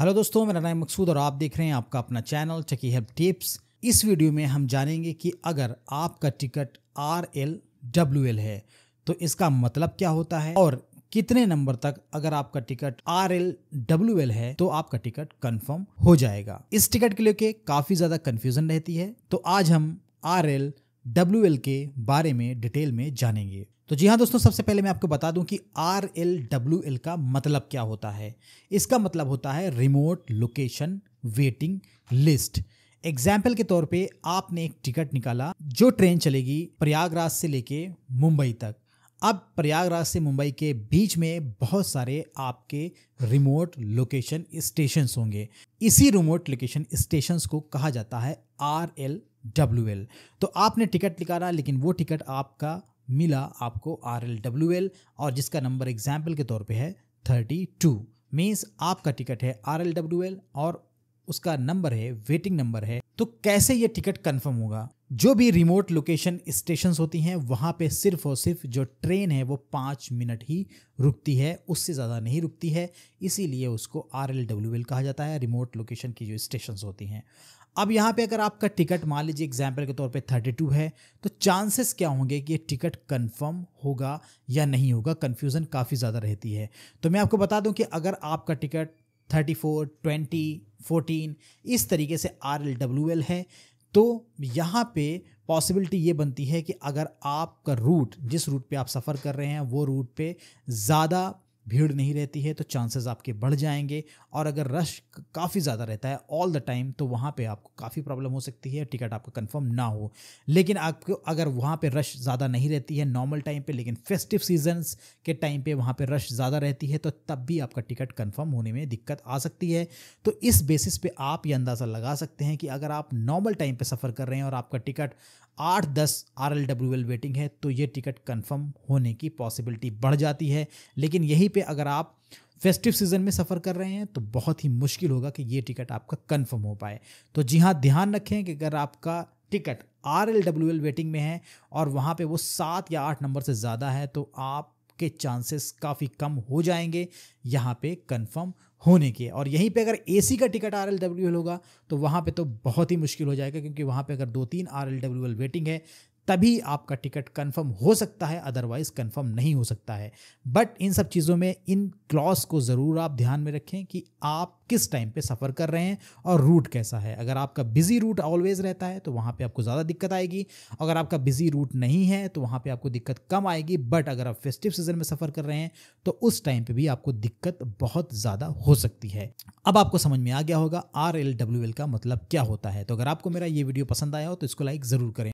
hello दोस्तों मेरा नाम मकसूद और आप देख रहे हैं आपका अपना चैनल चकी हेल्प टिप्स इस वीडियो में हम जानेंगे कि अगर आपका ticket R L W L है तो इसका मतलब क्या होता है और कितने नंबर तक अगर आपका ticket R L W L है तो आपका टिकट कंफर्म हो जाएगा इस टिकट के लेके काफी ज्यादा कंफ्यूजन रहती है तो आज हम आर एल डब्ल्यू के बारे में डिटेल में जानेंगे तो जी हाँ दोस्तों सबसे पहले मैं आपको बता दूं कि आर एल डब्ल्यू एल का मतलब क्या होता है इसका मतलब होता है remote location waiting list example के तौर पे आपने एक टिकट निकाला जो ट्रेन चलेगी प्रयागराज से लेके मुंबई तक अब प्रयागराज से मुंबई के बीच में बहुत सारे आपके रिमोट लोकेशन स्टेशन होंगे इसी रिमोट लोकेशन स्टेशन को कहा जाता है आर एल डब्ल्यू एल तो आपने टिकट निकाला लेकिन वो टिकट आपका मिला आपको आर एल डब्ल्यू एल और जिसका नंबर एग्जाम्पल के तौर पे है थर्टी टू मीन्स आपका टिकट है आर एल डब्ल्यू एल और उसका नंबर है वेटिंग नंबर है तो कैसे ये टिकट कंफर्म होगा जो भी रिमोट लोकेशन स्टेशन होती हैं वहाँ पे सिर्फ और सिर्फ जो ट्रेन है वो पाँच मिनट ही रुकती है उससे ज़्यादा नहीं रुकती है इसीलिए उसको आर एल डब्ल्यू एल कहा जाता है रिमोट लोकेशन की जो स्टेशन होती हैं अब यहाँ पे अगर आपका टिकट मान लीजिए एग्जाम्पल के तौर पे टू है तो चांसेस क्या होंगे कि ये टिकट कंफर्म होगा या नहीं होगा कन्फ्यूज़न काफ़ी ज़्यादा रहती है तो मैं आपको बता दूं कि अगर आपका ticket thirty four twenty fourteen इस तरीके से आर एल डब्ल्यू एल है तो यहाँ पे पॉसिबिलिटी ये बनती है कि अगर आपका रूट जिस रूट पे आप सफ़र कर रहे हैं वो रूट पे ज़्यादा भीड़ नहीं रहती है तो चांसेस आपके बढ़ जाएंगे और अगर रश काफ़ी ज़्यादा रहता है ऑल द टाइम तो वहाँ पे आपको काफ़ी प्रॉब्लम हो सकती है टिकट आपका कंफर्म ना हो लेकिन आपको अगर वहाँ पे रश ज़्यादा नहीं रहती है नॉर्मल टाइम पे लेकिन फेस्टिव सीजन्स के टाइम पे वहाँ पे रश ज़्यादा रहती है तो तब भी आपका टिकट कन्फर्म होने में दिक्कत आ सकती है तो इस बेसिस पे आप ये अंदाज़ा लगा सकते हैं कि अगर आप नॉर्मल टाइम पर सफ़र कर रहे हैं और आपका टिकट आठ दस R L W L waiting है तो ये टिकट कन्फर्म होने की पॉसिबिलिटी बढ़ जाती है लेकिन यही पे अगर आप फेस्टिव सीजन में सफ़र कर रहे हैं तो बहुत ही मुश्किल होगा कि ये टिकट आपका कंफर्म हो पाए तो जी हाँ ध्यान रखें कि अगर आपका ticket R L W L waiting में है और वहाँ पे वो सात या आठ नंबर से ज़्यादा है तो आपके चांसेस काफ़ी कम हो जाएंगे यहाँ पे कंफर्म होने के और यहीं पे अगर एसी का ticket R L W L होगा तो वहाँ पे तो बहुत ही मुश्किल हो जाएगा क्योंकि वहाँ पे अगर दो तीन R L W L waiting है तभी आपका टिकट कंफर्म हो सकता है अदरवाइज कंफर्म नहीं हो सकता है बट इन सब चीज़ों में इन क्लॉज को ज़रूर आप ध्यान में रखें कि आप किस टाइम पे सफ़र कर रहे हैं और रूट कैसा है अगर आपका बिजी रूट ऑलवेज रहता है तो वहाँ पे आपको ज़्यादा दिक्कत आएगी अगर आपका बिजी रूट नहीं है तो वहाँ पे आपको दिक्कत कम आएगी बट अगर आप फेस्टिव सीजन में सफ़र कर रहे हैं तो उस टाइम पर भी आपको दिक्कत बहुत ज़्यादा हो सकती है अब आपको समझ में आ गया होगा आर का मतलब क्या होता है तो अगर आपको मेरा ये वीडियो पसंद आया हो तो इसको लाइक ज़रूर करें